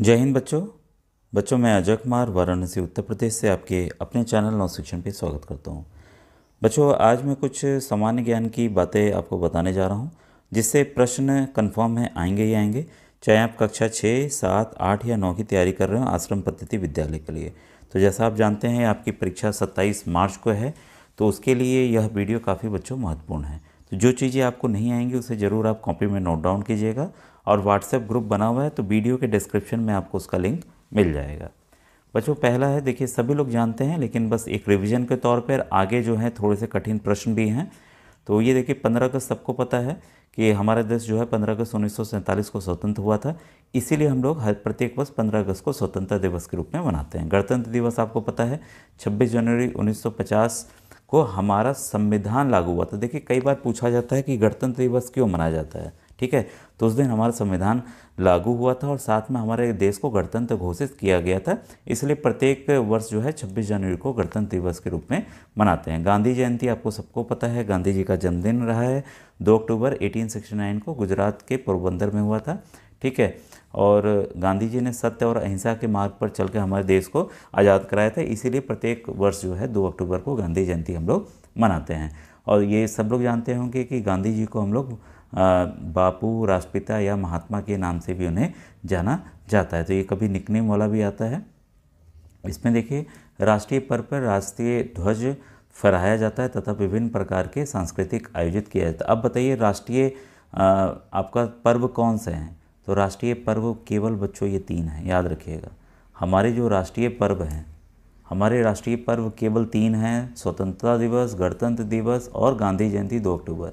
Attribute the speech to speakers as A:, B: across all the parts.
A: जय हिंद बच्चों बच्चों मैं अजय कुमार वाराणसी उत्तर प्रदेश से आपके अपने चैनल नौ शिक्षण पर स्वागत करता हूँ बच्चों आज मैं कुछ सामान्य ज्ञान की बातें आपको बताने जा रहा हूँ जिससे प्रश्न कन्फर्म है आएंगे ही आएंगे चाहे आप कक्षा छः सात आठ या नौ की तैयारी कर रहे हो आश्रम पद्धति विद्यालय के लिए तो जैसा आप जानते हैं आपकी परीक्षा सत्ताईस मार्च को है तो उसके लिए यह वीडियो काफ़ी बच्चों महत्वपूर्ण है तो जो चीज़ें आपको नहीं आएंगी उसे ज़रूर आप कॉपी में नोट डाउन कीजिएगा और व्हाट्सएप ग्रुप बना हुआ है तो वीडियो के डिस्क्रिप्शन में आपको उसका लिंक मिल जाएगा बच्चों पहला है देखिए सभी लोग जानते हैं लेकिन बस एक रिवीजन के तौर पर आगे जो है थोड़े से कठिन प्रश्न भी हैं तो ये देखिए पंद्रह अगस्त सबको पता है कि हमारा देश जो है पंद्रह अगस्त उन्नीस को स्वतंत्र हुआ था इसीलिए हम लोग हर प्रत्येक वर्ष पंद्रह अगस्त को स्वतंत्रता दिवस के रूप में मनाते हैं गणतंत्र दिवस आपको पता है छब्बीस जनवरी उन्नीस को हमारा संविधान लागू हुआ था देखिए कई बार पूछा जाता है कि गणतंत्र दिवस क्यों मनाया जाता है ठीक है तो उस दिन हमारा संविधान लागू हुआ था और साथ में हमारे देश को गणतंत्र घोषित किया गया था इसलिए प्रत्येक वर्ष जो है 26 जनवरी को गणतंत्र दिवस के रूप में मनाते हैं गांधी जयंती आपको सबको पता है गांधी जी का जन्मदिन रहा है 2 अक्टूबर 1869 को गुजरात के पोरबंदर में हुआ था ठीक है और गांधी जी ने सत्य और अहिंसा के मार्ग पर चल हमारे देश को आज़ाद कराया था इसीलिए प्रत्येक वर्ष जो है दो अक्टूबर को गांधी जयंती हम लोग मनाते हैं और ये सब लोग जानते होंगे कि गांधी जी को हम लोग बापू राष्ट्रपिता या महात्मा के नाम से भी उन्हें जाना जाता है तो ये कभी निकनेम वाला भी आता है इसमें देखिए राष्ट्रीय पर्व पर राष्ट्रीय ध्वज फहराया जाता है तथा विभिन्न प्रकार के सांस्कृतिक आयोजित किया जाता है अब बताइए राष्ट्रीय आपका पर्व कौन से हैं तो राष्ट्रीय पर्व केवल बच्चों ये तीन हैं याद रखिएगा हमारे जो राष्ट्रीय पर्व हैं हमारे राष्ट्रीय पर्व केवल तीन हैं स्वतंत्रता दिवस गणतंत्र दिवस और गांधी जयंती दो अक्टूबर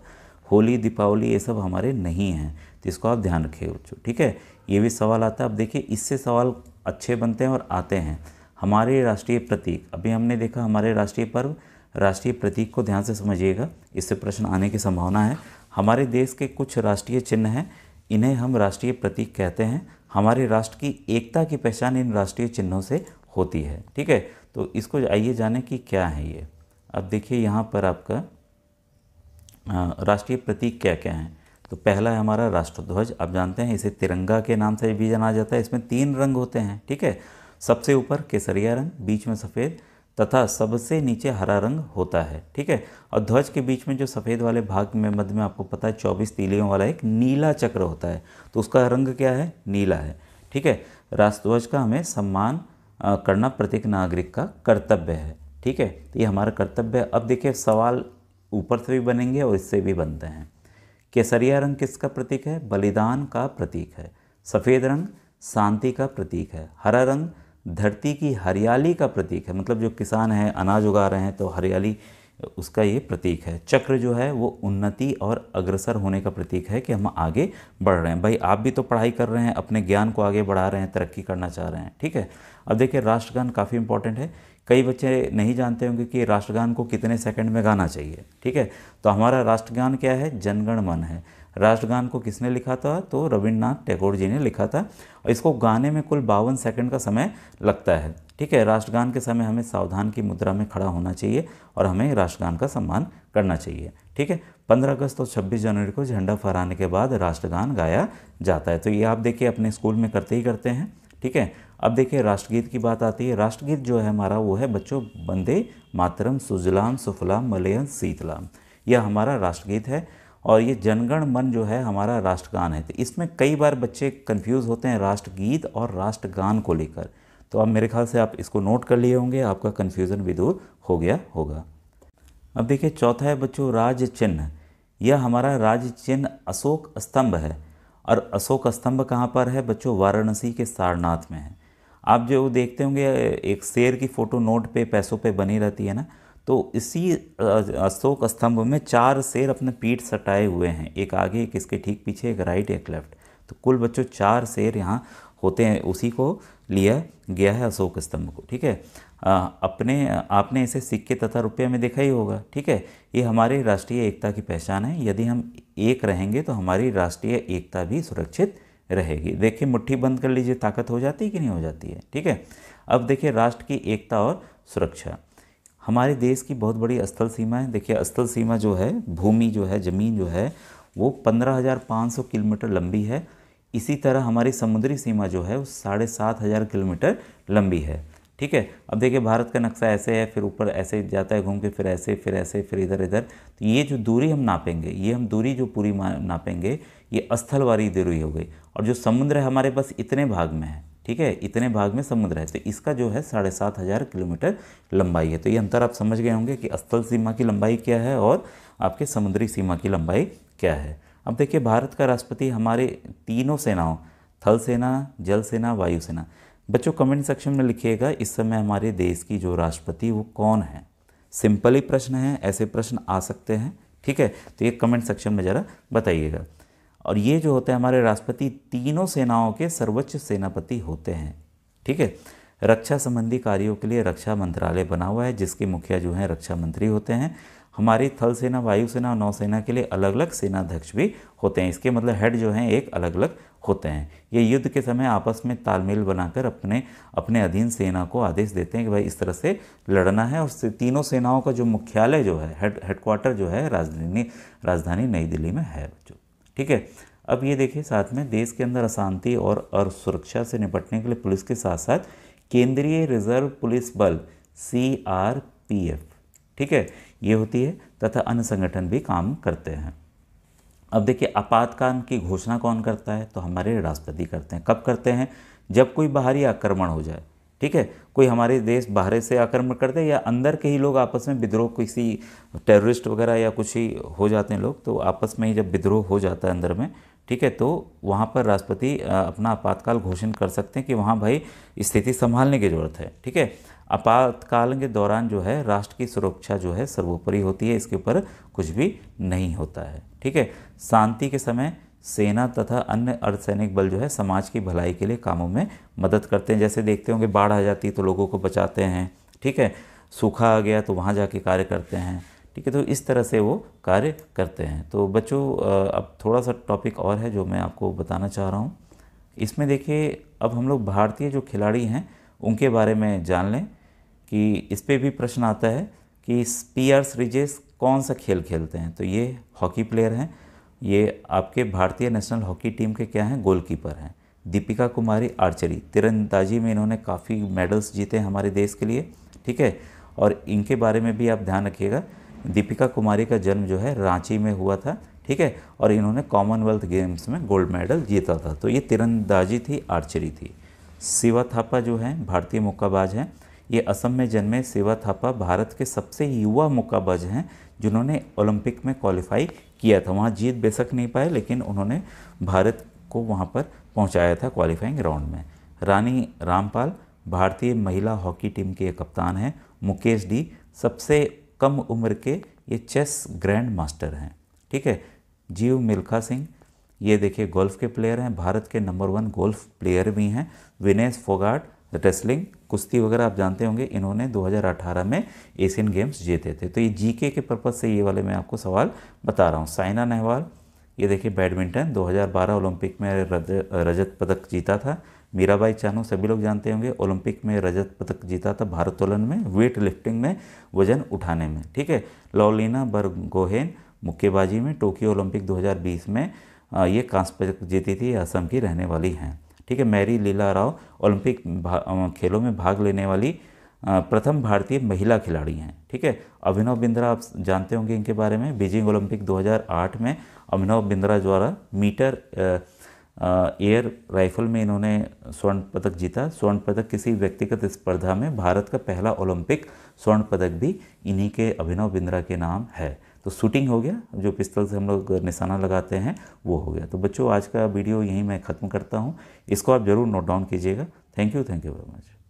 A: होली दीपावली ये सब हमारे नहीं हैं तो इसको आप ध्यान रखिए बच्चों ठीक है ये भी सवाल आता है अब देखिए इससे सवाल अच्छे बनते हैं और आते हैं हमारे राष्ट्रीय प्रतीक अभी हमने देखा हमारे राष्ट्रीय पर्व राष्ट्रीय प्रतीक को ध्यान से समझिएगा इससे प्रश्न आने की संभावना है हमारे देश के कुछ राष्ट्रीय चिन्ह हैं इन्हें हम राष्ट्रीय प्रतीक कहते हैं हमारे राष्ट्र की एकता की पहचान इन राष्ट्रीय चिन्हों से होती है ठीक है तो इसको आइए जाने कि क्या है ये अब देखिए यहाँ पर आपका राष्ट्रीय प्रतीक क्या क्या हैं तो पहला है हमारा राष्ट्रध्वज आप जानते हैं इसे तिरंगा के नाम से भी जाना जाता है इसमें तीन रंग होते हैं ठीक है सबसे ऊपर केसरिया रंग बीच में सफ़ेद तथा सबसे नीचे हरा रंग होता है ठीक है और ध्वज के बीच में जो सफ़ेद वाले भाग में मध्य में आपको पता है चौबीस तीलियों वाला एक नीला चक्र होता है तो उसका रंग क्या है नीला है ठीक है राष्ट्रध्वज का हमें सम्मान करना प्रत्येक नागरिक का कर्तव्य है ठीक है तो ये हमारा कर्तव्य है अब देखिए सवाल ऊपर से भी बनेंगे और इससे भी बनते हैं केसरिया रंग किसका प्रतीक है बलिदान का प्रतीक है सफ़ेद रंग शांति का प्रतीक है हरा रंग धरती की हरियाली का प्रतीक है मतलब जो किसान हैं अनाज उगा रहे हैं तो हरियाली उसका ये प्रतीक है चक्र जो है वो उन्नति और अग्रसर होने का प्रतीक है कि हम आगे बढ़ रहे हैं भाई आप भी तो पढ़ाई कर रहे हैं अपने ज्ञान को आगे बढ़ा रहे हैं तरक्की करना चाह रहे हैं ठीक है अब देखिए राष्ट्रगान काफ़ी इंपॉर्टेंट है कई बच्चे नहीं जानते होंगे कि राष्ट्रगान को कितने सेकंड में गाना चाहिए ठीक है तो हमारा राष्ट्रगान क्या है जनगण मन है राष्ट्रगान को किसने लिखा था तो रविन्द्रनाथ टैगोर जी ने लिखा था और इसको गाने में कुल बावन सेकंड का समय लगता है ठीक है राष्ट्रगान के समय हमें सावधान की मुद्रा में खड़ा होना चाहिए और हमें राष्ट्रगान का सम्मान करना चाहिए ठीक है 15 अगस्त और 26 जनवरी को झंडा फहराने के बाद राष्ट्रगान गाया जाता है तो ये आप देखिए अपने स्कूल में करते ही करते हैं ठीक है अब देखिए राष्ट्रगीत की बात आती है राष्ट्रगीत जो है हमारा वो है बच्चों बंदे मातरम सुजलाम सुफलाम मलयम शीतलाम यह हमारा राष्ट्रगीत है और ये जनगण मन जो है हमारा राष्ट्रगान है तो इसमें कई बार बच्चे कंफ्यूज होते हैं राष्ट्रगीत और राष्ट्रगान को लेकर तो अब मेरे ख्याल से आप इसको नोट कर लिए होंगे आपका कन्फ्यूज़न भी दूर हो गया होगा अब देखिए चौथा है बच्चों राज चिन्ह यह हमारा राज चिन्ह अशोक स्तंभ है और अशोक स्तंभ कहाँ पर है बच्चों वाराणसी के सारनाथ में है आप जो देखते होंगे एक शेर की फ़ोटो नोट पे पैसों पे बनी रहती है ना तो इसी अशोक स्तंभ में चार शेर अपने पीठ सटाए हुए हैं एक आगे एक इसके ठीक पीछे एक राइट एक लेफ्ट तो कुल बच्चों चार शेर यहाँ होते हैं उसी को लिया गया है अशोक स्तंभ को ठीक है अपने आपने इसे सिक्के तथा रुपये में देखा ही होगा ठीक है ये हमारी राष्ट्रीय एकता की पहचान है यदि हम एक रहेंगे तो हमारी राष्ट्रीय एकता भी सुरक्षित रहेगी देखिए मुट्ठी बंद कर लीजिए ताकत हो जाती है कि नहीं हो जाती है ठीक है अब देखिए राष्ट्र की एकता और सुरक्षा हमारे देश की बहुत बड़ी स्थल सीमा है देखिए स्थल सीमा जो है भूमि जो है ज़मीन जो है वो पंद्रह हज़ार पाँच सौ किलोमीटर लंबी है इसी तरह हमारी समुद्री सीमा जो है वो साढ़े सात हज़ार किलोमीटर लंबी है ठीक है अब देखिए भारत का नक्शा ऐसे है फिर ऊपर ऐसे जाता है घूम के फिर ऐसे फिर ऐसे फिर इधर इधर तो ये जो दूरी हम नापेंगे ये हम दूरी जो पूरी नापेंगे ये स्थल वाली दूरी हो गई और जो समुद्र है हमारे पास इतने भाग में है ठीक है इतने भाग में समुद्र है तो इसका जो है साढ़े सात हज़ार किलोमीटर लंबाई है तो ये अंतर आप समझ गए होंगे कि स्थल सीमा की लंबाई क्या है और आपके समुद्री सीमा की लंबाई क्या है अब देखिए भारत का राष्ट्रपति हमारे तीनों सेनाओं थल सेना जल सेना वायु सेना बच्चों कमेंट सेक्शन में लिखिएगा इस समय हमारे देश की जो राष्ट्रपति वो कौन है सिंपल ही प्रश्न है ऐसे प्रश्न आ सकते हैं ठीक है तो ये कमेंट सेक्शन में ज़रा बताइएगा और ये जो होते हैं हमारे राष्ट्रपति तीनों सेनाओं के सर्वोच्च सेनापति होते हैं ठीक है रक्षा संबंधी कार्यों के लिए रक्षा मंत्रालय बना हुआ है जिसके मुखिया जो हैं रक्षा मंत्री होते हैं हमारी थल सेना वायुसेना और नौसेना के लिए अलग अलग सेनाध्यक्ष भी होते हैं इसके मतलब हेड जो हैं एक अलग अलग होते हैं ये युद्ध के समय आपस में तालमेल बनाकर अपने अपने अधीन सेना को आदेश देते हैं कि भाई इस तरह से लड़ना है और तीनों सेनाओं का जो मुख्यालय जो है हेड हेडक्वार्टर जो है राजधानी राजधानी नई दिल्ली में है बच्चों ठीक है अब ये देखिए साथ में देश के अंदर अशांति और असुरक्षा से निपटने के लिए पुलिस के साथ साथ केंद्रीय रिजर्व पुलिस बल सी आर पी एफ ठीक है ये होती है तथा अन्य संगठन भी काम करते हैं अब देखिए आपातकाल की घोषणा कौन करता है तो हमारे राष्ट्रपति करते हैं कब करते हैं जब कोई बाहरी आक्रमण हो जाए ठीक है कोई हमारे देश बाहर से आक्रमण कर दे या अंदर के ही लोग आपस में विद्रोह किसी टेररिस्ट वगैरह या कुछ ही हो जाते हैं लोग तो आपस में ही जब विद्रोह हो जाता है अंदर में ठीक है तो वहाँ पर राष्ट्रपति अपना आपातकाल घोषित कर सकते हैं कि वहाँ भाई स्थिति संभालने की ज़रूरत है ठीक है आपातकाल के दौरान जो है राष्ट्र की सुरक्षा जो है सर्वोपरि होती है इसके ऊपर कुछ भी नहीं होता है ठीक है शांति के समय सेना तथा अन्य अर्धसैनिक बल जो है समाज की भलाई के लिए कामों में मदद करते हैं जैसे देखते होंगे बाढ़ आ जाती है तो लोगों को बचाते हैं ठीक है सूखा आ गया तो वहाँ जाके कार्य करते हैं ठीक है तो इस तरह से वो कार्य करते हैं तो बच्चों अब थोड़ा सा टॉपिक और है जो मैं आपको बताना चाह रहा हूँ इसमें देखिए अब हम लोग भारतीय जो खिलाड़ी हैं उनके बारे में जान लें कि इस पर भी प्रश्न आता है कि स्पीयर्स रिजेस कौन सा खेल खेलते हैं तो ये हॉकी प्लेयर हैं ये आपके भारतीय नेशनल हॉकी टीम के क्या हैं गोलकीपर हैं दीपिका कुमारी आर्चरी तिरंदाजी में इन्होंने काफ़ी मेडल्स जीते हैं हमारे देश के लिए ठीक है और इनके बारे में भी आप ध्यान रखिएगा दीपिका कुमारी का जन्म जो है रांची में हुआ था ठीक है और इन्होंने कॉमनवेल्थ गेम्स में गोल्ड मेडल जीता था तो ये तिरंदाजी थी आर्चरी थी शिवा थापा जो हैं भारतीय मुक्काबाज हैं ये असम में जन्मे सेवा थापा भारत के सबसे युवा मुक्काबाज हैं जिन्होंने ओलंपिक में क्वालिफाई किया था वहाँ जीत बेसक नहीं पाए लेकिन उन्होंने भारत को वहाँ पर पहुँचाया था क्वालिफाइंग राउंड में रानी रामपाल भारतीय महिला हॉकी टीम के कप्तान हैं मुकेश डी सबसे कम उम्र के ये चेस ग्रैंड मास्टर हैं ठीक है जीव मिल्खा सिंह ये देखिए गोल्फ के प्लेयर हैं भारत के नंबर वन गोल्फ प्लेयर भी हैं विनेश फोगाट रेसलिंग कुश्ती वगैरह आप जानते होंगे इन्होंने 2018 में एशियन गेम्स जीते थे तो ये जीके के पर्पज़ से ये वाले मैं आपको सवाल बता रहा हूँ साइना नेहवाल ये देखिए बैडमिंटन 2012 ओलंपिक में रज, रजत पदक जीता था मीराबाई चानू सभी लोग जानते होंगे ओलंपिक में रजत पदक जीता था भारोत्तोलन में वेट लिफ्टिंग में वजन उठाने में ठीक है लॉलिना बरगोहेन मुक्केबाजी में टोक्यो ओलंपिक 2020 में ये कांस्य पदक जीती थी असम की रहने वाली हैं ठीक है मैरी लीला राव ओलंपिक खेलों में भाग लेने वाली प्रथम भारतीय महिला खिलाड़ी हैं ठीक है अभिनव बिंद्रा आप जानते होंगे इनके बारे में बीजिंग ओलंपिक 2008 में अभिनव बिंद्रा द्वारा मीटर एयर राइफल में इन्होंने स्वर्ण पदक जीता स्वर्ण पदक किसी व्यक्तिगत स्पर्धा में भारत का पहला ओलंपिक स्वर्ण पदक भी इन्हीं के अभिनव बिंद्रा के नाम है तो शूटिंग हो गया जो पिस्तल से हम लोग निशाना लगाते हैं वो हो गया तो बच्चों आज का वीडियो यहीं मैं ख़त्म करता हूँ इसको आप ज़रूर नोट डाउन कीजिएगा thank you thank you very much